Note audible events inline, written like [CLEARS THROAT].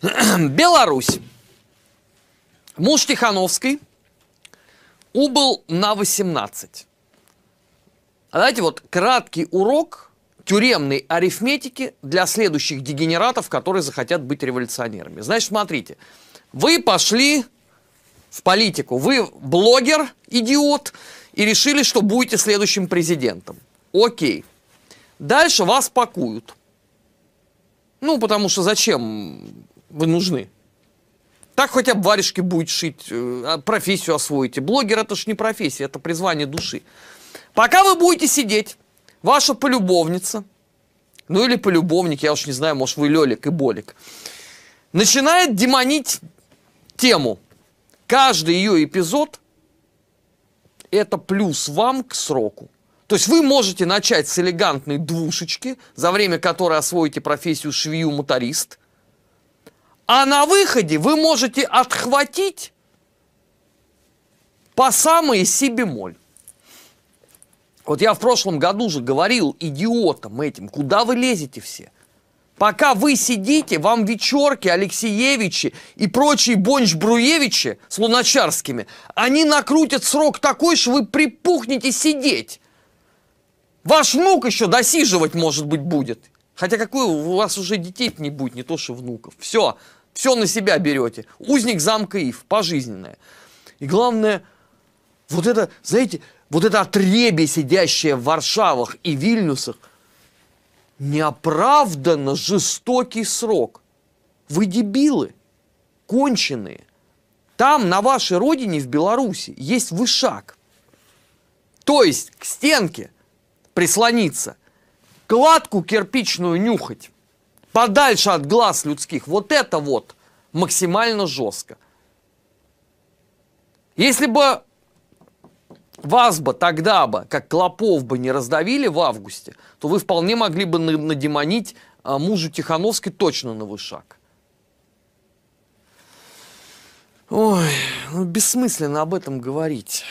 [CLEARS THROAT] Беларусь. Муж Тихановской убыл на 18. А давайте вот краткий урок тюремной арифметики для следующих дегенератов, которые захотят быть революционерами. Значит, смотрите, вы пошли в политику, вы блогер, идиот, и решили, что будете следующим президентом. Окей. Дальше вас пакуют. Ну, потому что зачем вы нужны. Так хотя бы варежки будет шить, э, а, профессию освоите. Блогер это ж не профессия, это призвание души. Пока вы будете сидеть, ваша полюбовница, ну или полюбовник, я уж не знаю, может вы Лелик и Болик, начинает демонить тему. Каждый ее эпизод – это плюс вам к сроку. То есть вы можете начать с элегантной двушечки, за время которой освоите профессию швею-моторист – а на выходе вы можете отхватить по самые сибемоль. Вот я в прошлом году же говорил идиотам этим, куда вы лезете все? Пока вы сидите, вам Вечерки, Алексеевичи и прочие Бонч-Бруевичи с Луначарскими, они накрутят срок такой, что вы припухнете сидеть. Ваш внук еще досиживать, может быть, будет. Хотя какой у вас уже детей не будет, не то что внуков. Все, все на себя берете. Узник замка Ив, пожизненное. И главное, вот это, знаете, вот это отребе, сидящее в Варшавах и Вильнюсах, неоправданно жестокий срок. Вы дебилы, конченые. Там, на вашей родине, в Беларуси, есть вышаг. То есть к стенке прислониться, кладку кирпичную нюхать, подальше от глаз людских. Вот это вот максимально жестко. Если бы вас бы тогда бы, как Клопов бы не раздавили в августе, то вы вполне могли бы надемонить а, мужу Тихановской точно на вышаг. Ой, ну бессмысленно об этом говорить.